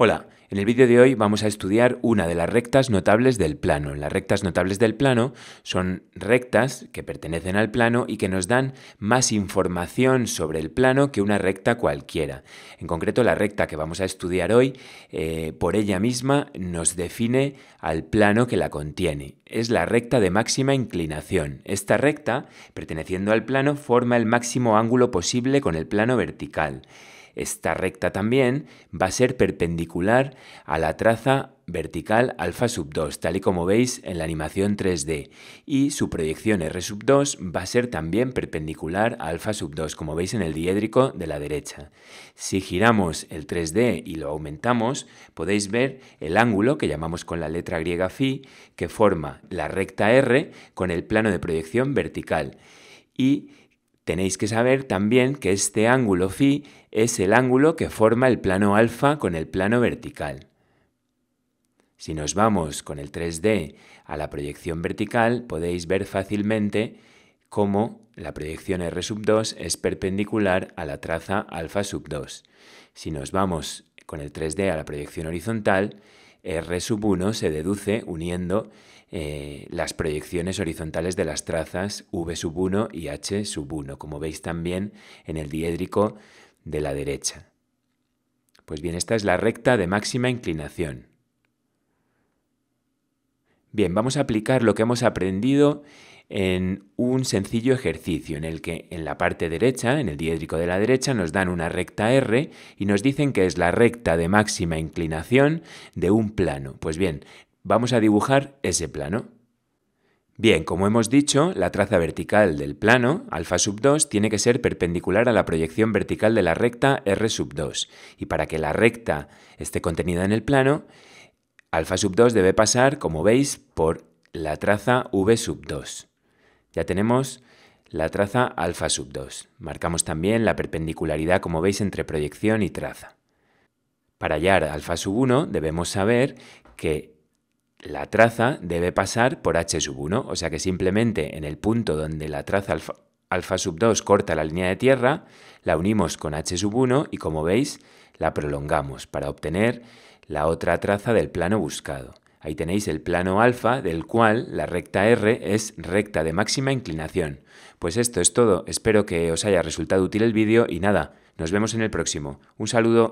Hola, en el vídeo de hoy vamos a estudiar una de las rectas notables del plano. Las rectas notables del plano son rectas que pertenecen al plano y que nos dan más información sobre el plano que una recta cualquiera. En concreto, la recta que vamos a estudiar hoy, eh, por ella misma, nos define al plano que la contiene. Es la recta de máxima inclinación. Esta recta, perteneciendo al plano, forma el máximo ángulo posible con el plano vertical. Esta recta también va a ser perpendicular a la traza vertical alfa sub 2, tal y como veis en la animación 3D, y su proyección R sub 2 va a ser también perpendicular a alfa sub 2, como veis en el diédrico de la derecha. Si giramos el 3D y lo aumentamos, podéis ver el ángulo que llamamos con la letra griega phi, que forma la recta R con el plano de proyección vertical. Y Tenéis que saber también que este ángulo phi es el ángulo que forma el plano alfa con el plano vertical. Si nos vamos con el 3D a la proyección vertical, podéis ver fácilmente cómo la proyección R sub 2 es perpendicular a la traza alfa sub 2. Si nos vamos con el 3D a la proyección horizontal, R sub 1 se deduce uniendo eh, las proyecciones horizontales de las trazas V sub 1 y H sub 1, como veis también en el diédrico de la derecha. Pues bien, esta es la recta de máxima inclinación. Bien, vamos a aplicar lo que hemos aprendido en un sencillo ejercicio en el que en la parte derecha, en el diédrico de la derecha, nos dan una recta R y nos dicen que es la recta de máxima inclinación de un plano. Pues bien, vamos a dibujar ese plano. Bien, como hemos dicho, la traza vertical del plano, alfa sub 2, tiene que ser perpendicular a la proyección vertical de la recta R sub 2. Y para que la recta esté contenida en el plano, alfa sub 2 debe pasar, como veis, por la traza V sub 2. Ya tenemos la traza alfa sub 2. Marcamos también la perpendicularidad, como veis, entre proyección y traza. Para hallar alfa sub 1 debemos saber que la traza debe pasar por h sub 1, o sea que simplemente en el punto donde la traza alfa, sub 2 corta la línea de tierra, la unimos con h sub 1 y como veis la prolongamos para obtener la otra traza del plano buscado. Ahí tenéis el plano alfa del cual la recta R es recta de máxima inclinación. Pues esto es todo, espero que os haya resultado útil el vídeo y nada, nos vemos en el próximo. Un saludo.